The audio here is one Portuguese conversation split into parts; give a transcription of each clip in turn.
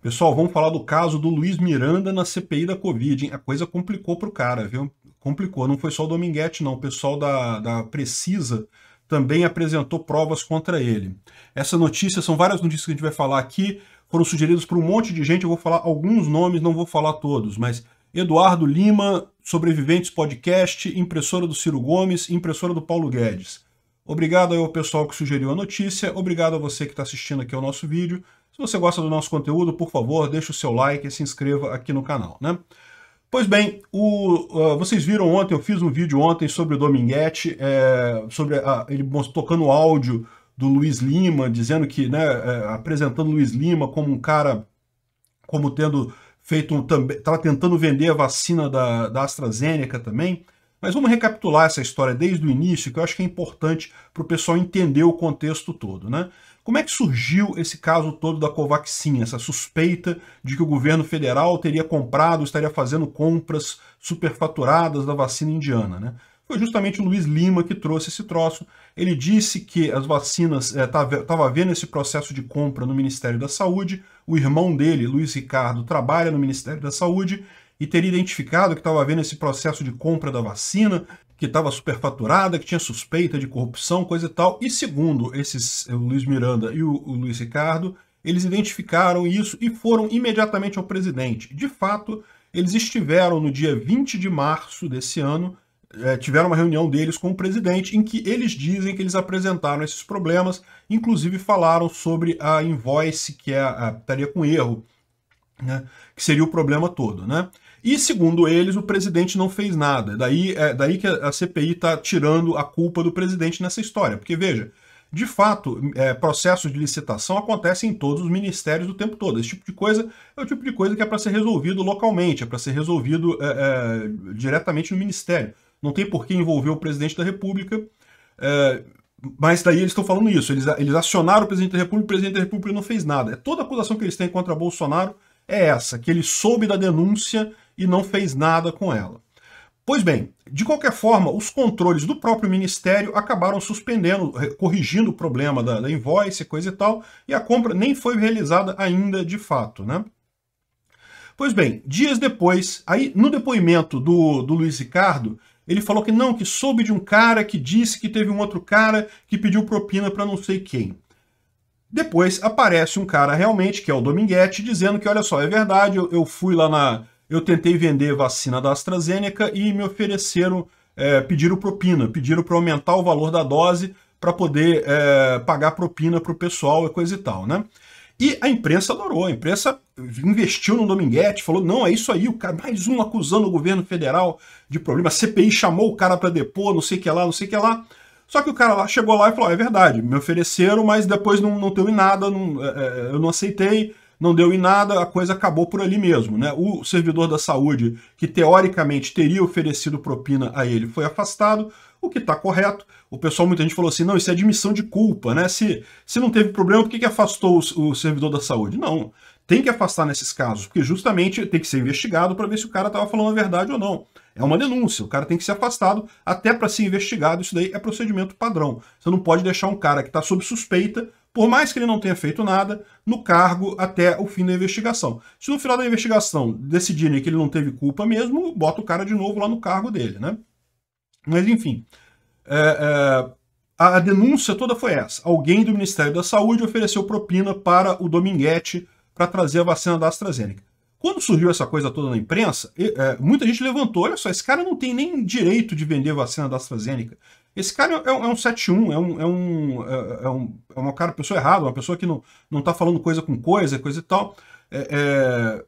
Pessoal, vamos falar do caso do Luiz Miranda na CPI da Covid. A coisa complicou para o cara, viu? Complicou. Não foi só o Dominguete, não. O pessoal da, da Precisa também apresentou provas contra ele. Essas notícias são várias notícias que a gente vai falar aqui. Foram sugeridas por um monte de gente. Eu vou falar alguns nomes, não vou falar todos, mas Eduardo Lima, Sobreviventes Podcast, impressora do Ciro Gomes, impressora do Paulo Guedes. Obrigado ao pessoal que sugeriu a notícia, obrigado a você que está assistindo aqui ao nosso vídeo. Se você gosta do nosso conteúdo, por favor, deixe o seu like e se inscreva aqui no canal, né? Pois bem, o, uh, vocês viram ontem, eu fiz um vídeo ontem sobre o Dominguete, é, sobre a, ele tocando áudio do Luiz Lima, dizendo que, né, é, apresentando Luiz Lima como um cara, como tendo feito um, também, estava tentando vender a vacina da, da AstraZeneca também, mas vamos recapitular essa história desde o início, que eu acho que é importante para o pessoal entender o contexto todo. Né? Como é que surgiu esse caso todo da Covaxin, essa suspeita de que o governo federal teria comprado, estaria fazendo compras superfaturadas da vacina indiana? Né? Foi justamente o Luiz Lima que trouxe esse troço. Ele disse que as vacinas estava eh, é, vendo esse processo de compra no Ministério da Saúde. O irmão dele, Luiz Ricardo, trabalha no Ministério da Saúde e teria identificado que estava havendo esse processo de compra da vacina, que estava superfaturada, que tinha suspeita de corrupção, coisa e tal. E segundo esses, eh, o Luiz Miranda e o, o Luiz Ricardo, eles identificaram isso e foram imediatamente ao presidente. De fato, eles estiveram no dia 20 de março desse ano, é, tiveram uma reunião deles com o presidente, em que eles dizem que eles apresentaram esses problemas, inclusive falaram sobre a invoice, que é, a, estaria com erro, né, que seria o problema todo. Né? E, segundo eles, o presidente não fez nada. Daí, é daí que a CPI está tirando a culpa do presidente nessa história. Porque, veja, de fato, é, processos de licitação acontecem em todos os ministérios o tempo todo. Esse tipo de coisa é o tipo de coisa que é para ser resolvido localmente, é para ser resolvido é, é, diretamente no ministério. Não tem por que envolver o presidente da República. É, mas daí eles estão falando isso. Eles, eles acionaram o presidente da República, o presidente da República não fez nada. É toda a acusação que eles têm contra Bolsonaro é essa, que ele soube da denúncia e não fez nada com ela. Pois bem, de qualquer forma, os controles do próprio ministério acabaram suspendendo, corrigindo o problema da, da invoice, coisa e tal, e a compra nem foi realizada ainda de fato, né? Pois bem, dias depois, aí no depoimento do, do Luiz Ricardo, ele falou que não, que soube de um cara que disse que teve um outro cara que pediu propina para não sei quem. Depois aparece um cara realmente, que é o Dominguete, dizendo que, olha só, é verdade, eu, eu fui lá na, eu tentei vender vacina da AstraZeneca e me ofereceram, é, pediram propina, pediram para aumentar o valor da dose para poder é, pagar propina para o pessoal e coisa e tal, né? E a imprensa adorou, a imprensa investiu no Dominguete, falou, não, é isso aí, o cara, mais um acusando o governo federal de problema, a CPI chamou o cara para depor, não sei o que lá, não sei o que lá. Só que o cara lá chegou lá e falou, é verdade, me ofereceram, mas depois não, não teve nada, não, é, é eu não aceitei, não deu em nada, a coisa acabou por ali mesmo. Né? O servidor da saúde, que teoricamente teria oferecido propina a ele, foi afastado, o que está correto. O pessoal, muita gente falou assim, não, isso é admissão de culpa, né? Se, se não teve problema, por que, que afastou o, o servidor da saúde? Não, tem que afastar nesses casos, porque justamente tem que ser investigado para ver se o cara estava falando a verdade ou não. É uma denúncia, o cara tem que ser afastado até para ser investigado, isso daí é procedimento padrão. Você não pode deixar um cara que está sob suspeita por mais que ele não tenha feito nada, no cargo até o fim da investigação. Se no final da investigação decidirem que ele não teve culpa mesmo, bota o cara de novo lá no cargo dele, né? Mas enfim, é, é, a denúncia toda foi essa. Alguém do Ministério da Saúde ofereceu propina para o Dominguete para trazer a vacina da AstraZeneca. Quando surgiu essa coisa toda na imprensa, é, muita gente levantou: olha só, esse cara não tem nem direito de vender vacina da AstraZeneca. Esse cara é, é, um, é um 7-1, é um, é, um, é, é, um, é uma cara, pessoa errada, uma pessoa que não, não tá falando coisa com coisa, coisa e tal. É, é,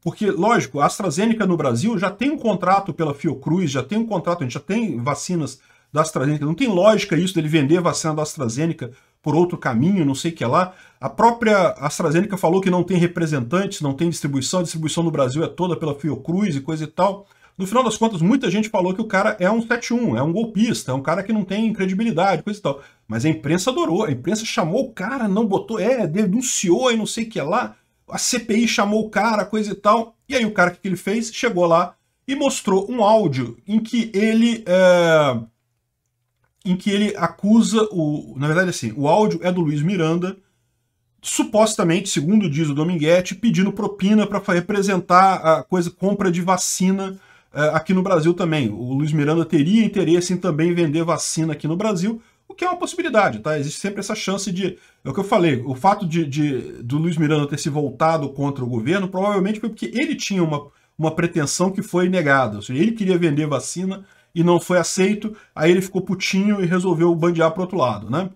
porque, lógico, a AstraZeneca no Brasil já tem um contrato pela Fiocruz, já tem um contrato, a gente já tem vacinas da AstraZeneca. Não tem lógica isso dele vender vacina da AstraZeneca por outro caminho, não sei o que lá. A própria AstraZeneca falou que não tem representantes, não tem distribuição, a distribuição no Brasil é toda pela Fiocruz e coisa e tal. No final das contas, muita gente falou que o cara é um 7-1, é um golpista, é um cara que não tem credibilidade, coisa e tal. Mas a imprensa adorou, a imprensa chamou o cara, não botou, é, denunciou e não sei o que lá. A CPI chamou o cara, coisa e tal. E aí o cara, o que ele fez? Chegou lá e mostrou um áudio em que ele... É, em que ele acusa o... Na verdade, assim, o áudio é do Luiz Miranda, supostamente, segundo diz o Dominguete, pedindo propina para representar a coisa compra de vacina é, aqui no Brasil também. O Luiz Miranda teria interesse em também vender vacina aqui no Brasil, o que é uma possibilidade, tá? Existe sempre essa chance de. É o que eu falei, o fato de, de do Luiz Miranda ter se voltado contra o governo provavelmente foi porque ele tinha uma, uma pretensão que foi negada. Ou seja, ele queria vender vacina e não foi aceito, aí ele ficou putinho e resolveu bandear para outro lado, né?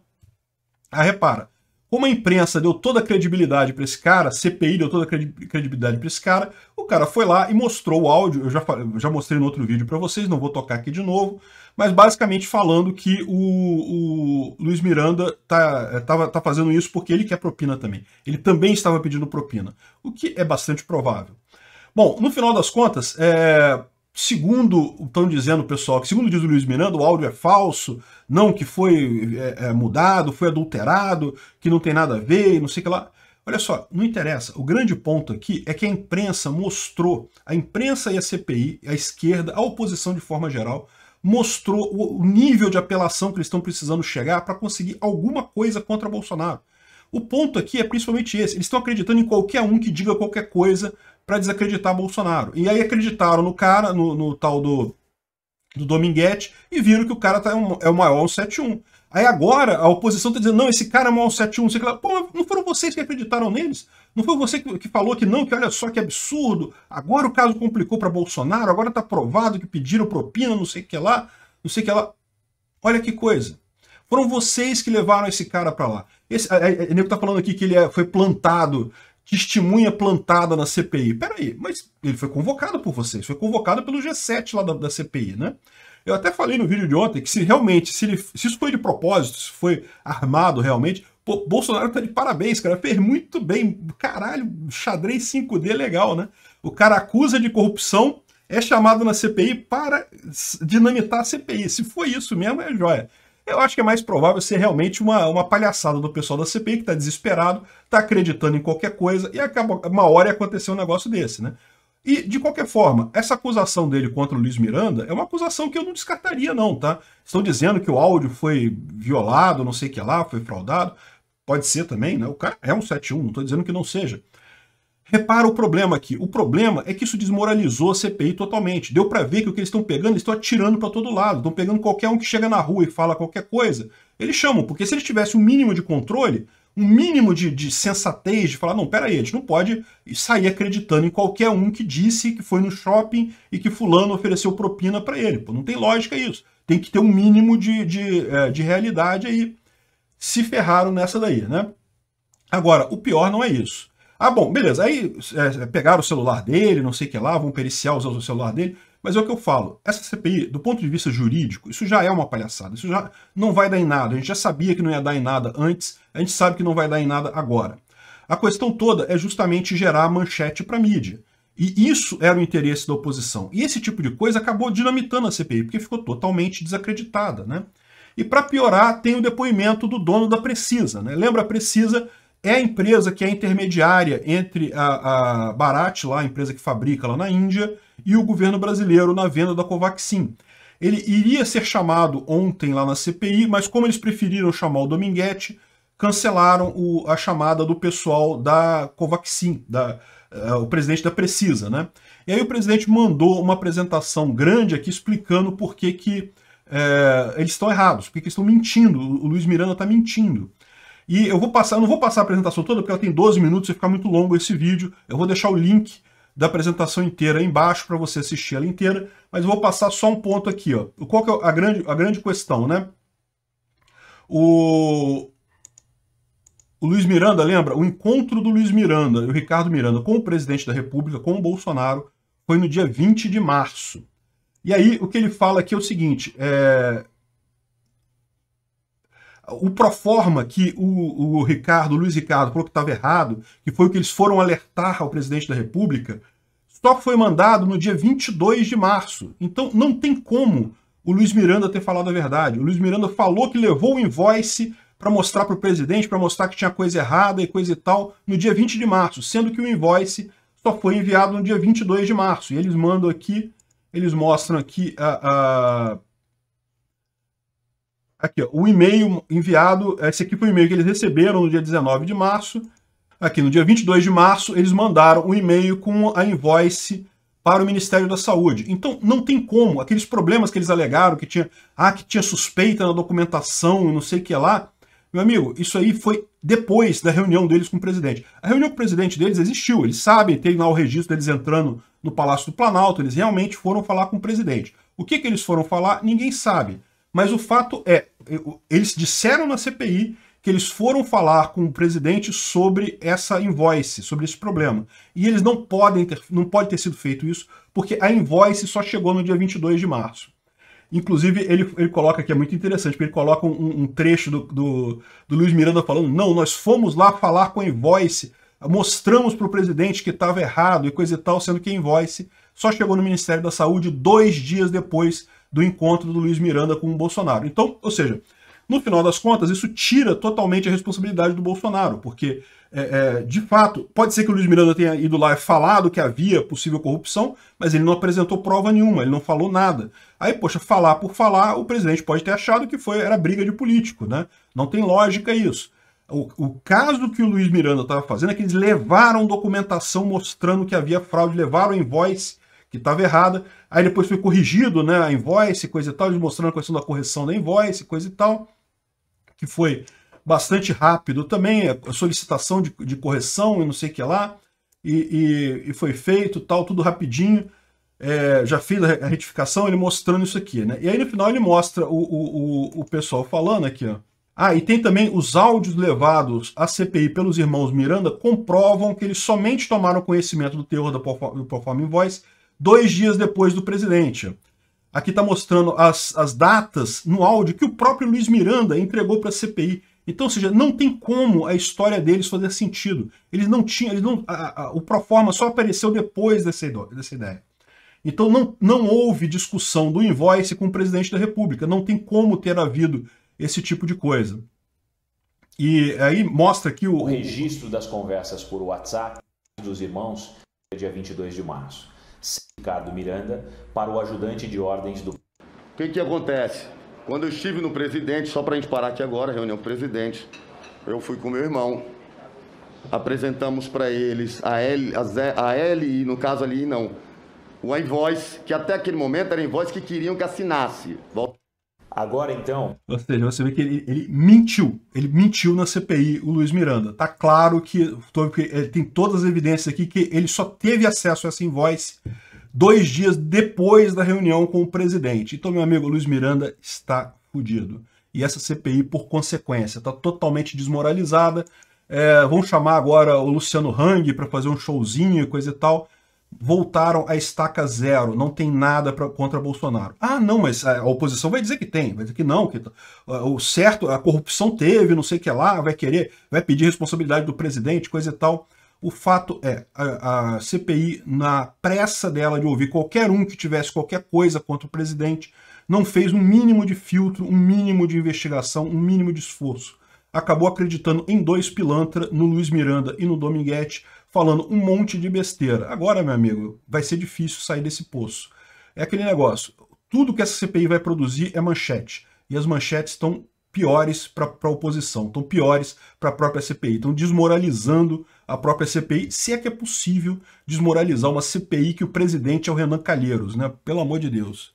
Aí repara, como a imprensa deu toda a credibilidade para esse cara, a CPI deu toda a credibilidade para esse cara, o cara foi lá e mostrou o áudio. Eu já, já mostrei no outro vídeo para vocês, não vou tocar aqui de novo, mas basicamente falando que o, o Luiz Miranda tá, é, tava, tá fazendo isso porque ele quer propina também. Ele também estava pedindo propina, o que é bastante provável. Bom, no final das contas, é, Segundo, estão dizendo, pessoal, que segundo diz o Luiz Miranda, o áudio é falso, não que foi é, é mudado, foi adulterado, que não tem nada a ver, não sei o que lá. Olha só, não interessa. O grande ponto aqui é que a imprensa mostrou, a imprensa e a CPI, a esquerda, a oposição de forma geral, mostrou o nível de apelação que eles estão precisando chegar para conseguir alguma coisa contra Bolsonaro. O ponto aqui é principalmente esse. Eles estão acreditando em qualquer um que diga qualquer coisa para desacreditar Bolsonaro. E aí acreditaram no cara, no, no tal do, do Dominguete, e viram que o cara tá, um, é, é o maior 171. Aí agora a oposição está dizendo, não, esse cara é maior 171. Você fala, Pô, não foram vocês que acreditaram neles? Não foi você que, que falou que não, que olha só que absurdo. Agora o caso complicou para Bolsonaro, agora está provado que pediram propina, não sei o que lá, não sei o que lá. Olha que coisa. Foram vocês que levaram esse cara para lá. Esse, a, a, a nego tá falando aqui que ele é, foi plantado, testemunha plantada na CPI. Peraí, mas ele foi convocado por vocês, foi convocado pelo G7 lá da, da CPI, né? Eu até falei no vídeo de ontem que se realmente, se, ele, se isso foi de propósito, se foi armado realmente, pô, Bolsonaro tá de parabéns, cara, fez muito bem. Caralho, xadrez 5D é legal, né? O cara acusa de corrupção, é chamado na CPI para dinamitar a CPI. Se foi isso mesmo, é joia. Eu acho que é mais provável ser realmente uma, uma palhaçada do pessoal da CPI que está desesperado, está acreditando em qualquer coisa e acaba uma hora acontecer um negócio desse, né? E, de qualquer forma, essa acusação dele contra o Luiz Miranda é uma acusação que eu não descartaria, não, tá? Estão dizendo que o áudio foi violado, não sei o que lá, foi fraudado. Pode ser também, né? O cara é um 7-1, não estou dizendo que não seja. Repara o problema aqui. O problema é que isso desmoralizou a CPI totalmente. Deu para ver que o que eles estão pegando, eles estão atirando para todo lado. Estão pegando qualquer um que chega na rua e fala qualquer coisa. Eles chamam, porque se eles tivessem um mínimo de controle, um mínimo de, de sensatez, de falar, não, peraí, a gente não pode sair acreditando em qualquer um que disse que foi no shopping e que fulano ofereceu propina para ele. Pô, não tem lógica isso. Tem que ter um mínimo de, de, é, de realidade aí. Se ferraram nessa daí, né? Agora, o pior não é isso ah, bom, beleza. Aí é, é, pegaram o celular dele, não sei o que lá, vão periciar usando o celular dele. Mas é o que eu falo, essa CPI, do ponto de vista jurídico, isso já é uma palhaçada, isso já não vai dar em nada. A gente já sabia que não ia dar em nada antes, a gente sabe que não vai dar em nada agora. A questão toda é justamente gerar manchete para a mídia. E isso era o interesse da oposição. E esse tipo de coisa acabou dinamitando a CPI, porque ficou totalmente desacreditada. Né? E para piorar, tem o depoimento do dono da Precisa. Né? Lembra a Precisa é a empresa que é intermediária entre a, a Bharat, lá, a empresa que fabrica lá na Índia, e o governo brasileiro na venda da Covaxin. Ele iria ser chamado ontem lá na CPI, mas como eles preferiram chamar o Dominguete, cancelaram o, a chamada do pessoal da Covaxin, da, uh, o presidente da Precisa. Né? E aí o presidente mandou uma apresentação grande aqui explicando por que, que uh, eles estão errados, por que, que eles estão mentindo, o Luiz Miranda está mentindo. E eu vou passar, eu não vou passar a apresentação toda, porque ela tem 12 minutos e fica muito longo esse vídeo. Eu vou deixar o link da apresentação inteira aí embaixo para você assistir ela inteira, mas eu vou passar só um ponto aqui, ó. Qual que é a grande, a grande questão, né? O, o Luiz Miranda, lembra? O encontro do Luiz Miranda e o Ricardo Miranda com o presidente da República, com o Bolsonaro, foi no dia 20 de março. E aí, o que ele fala aqui é o seguinte, é, o proforma que o, o Ricardo, o Luiz Ricardo, falou que estava errado, que foi o que eles foram alertar ao presidente da República, só foi mandado no dia 22 de março. Então não tem como o Luiz Miranda ter falado a verdade. O Luiz Miranda falou que levou o invoice para mostrar para o presidente, para mostrar que tinha coisa errada e coisa e tal, no dia 20 de março, sendo que o invoice só foi enviado no dia 22 de março. E eles mandam aqui, eles mostram aqui a. Uh, uh, Aqui, ó, o e-mail enviado, esse aqui foi o e-mail que eles receberam no dia 19 de março. Aqui, no dia 22 de março, eles mandaram um e-mail com a invoice para o Ministério da Saúde. Então, não tem como. Aqueles problemas que eles alegaram, que tinha, ah, que tinha suspeita na documentação e não sei o que lá. Meu amigo, isso aí foi depois da reunião deles com o presidente. A reunião com o presidente deles existiu, eles sabem, tem lá o registro deles entrando no Palácio do Planalto, eles realmente foram falar com o presidente. O que, que eles foram falar, ninguém sabe. Mas o fato é, eles disseram na CPI que eles foram falar com o presidente sobre essa invoice, sobre esse problema. E eles não podem ter, não pode ter sido feito isso, porque a invoice só chegou no dia 22 de março. Inclusive, ele, ele coloca que é muito interessante, porque ele coloca um, um trecho do, do, do, Luiz Miranda falando: não, nós fomos lá falar com a invoice, mostramos para o presidente que estava errado e coisa e tal, sendo que a invoice só chegou no Ministério da Saúde dois dias depois do encontro do Luiz Miranda com o Bolsonaro. Então, ou seja, no final das contas, isso tira totalmente a responsabilidade do Bolsonaro, porque, é, é, de fato, pode ser que o Luiz Miranda tenha ido lá e falado que havia possível corrupção, mas ele não apresentou prova nenhuma, ele não falou nada. Aí, poxa, falar por falar, o presidente pode ter achado que foi era briga de político, né? Não tem lógica isso. O, o caso que o Luiz Miranda estava fazendo é que eles levaram documentação mostrando que havia fraude, levaram invoice que estava errada. Aí depois foi corrigido, né, a invoice, coisa e tal, eles mostrando a questão da correção da invoice, coisa e tal, que foi bastante rápido também, a solicitação de, de correção e não sei o que lá, e, e, e foi feito tal, tudo rapidinho. É, já fiz a retificação, ele mostrando isso aqui, né? E aí no final ele mostra o, o, o, o pessoal falando aqui, ó. Ah, e tem também os áudios levados à CPI pelos irmãos Miranda comprovam que eles somente tomaram conhecimento do teor da Performing Voice dois dias depois do presidente. Aqui está mostrando as, as datas no áudio que o próprio Luiz Miranda entregou para a CPI. Então, ou seja, não tem como a história deles fazer sentido. Eles não tinham, eles não, a, a, o Proforma só apareceu depois dessa, dessa ideia. Então não, não houve discussão do invoice com o presidente da República. Não tem como ter havido esse tipo de coisa. E aí mostra aqui o. O registro das conversas por WhatsApp dos irmãos, é dia 22 de março. Ricardo Miranda, para o ajudante de ordens do. O que, que acontece? Quando eu estive no presidente, só para a gente parar aqui agora, reunião com o presidente, eu fui com meu irmão, apresentamos para eles a, L, a, Z, a LI, no caso ali não, o invoice, que até aquele momento era invoice que queriam que assinasse. Volta Agora então. Ou seja, você vê que ele, ele, mentiu. Ele mentiu na CPI, o Luiz Miranda. Tá claro que tem todas as evidências aqui que ele só teve acesso a essa invoice dois dias depois da reunião com o presidente. Então, meu amigo, Luiz Miranda está fudido. E essa CPI, por consequência, está totalmente desmoralizada. É, vamos chamar agora o Luciano Hang para fazer um showzinho e coisa e tal voltaram à estaca zero, não tem nada pra, contra Bolsonaro. Ah, não, mas a oposição vai dizer que tem, vai dizer que não, que tá, o certo, a corrupção teve, não sei o que lá, vai querer, vai pedir responsabilidade do presidente, coisa e tal. O fato é, a, a CPI, na pressa dela de ouvir qualquer um que tivesse qualquer coisa contra o presidente, não fez um mínimo de filtro, um mínimo de investigação, um mínimo de esforço. Acabou acreditando em dois pilantra, no Luiz Miranda e no Dominguete, falando um monte de besteira. Agora, meu amigo, vai ser difícil sair desse poço. É aquele negócio, tudo que essa CPI vai produzir é manchete. E as manchetes estão piores para a oposição, estão piores para a própria CPI, estão desmoralizando a própria CPI, se é que é possível desmoralizar uma CPI que o presidente é o Renan Calheiros, né? Pelo amor de Deus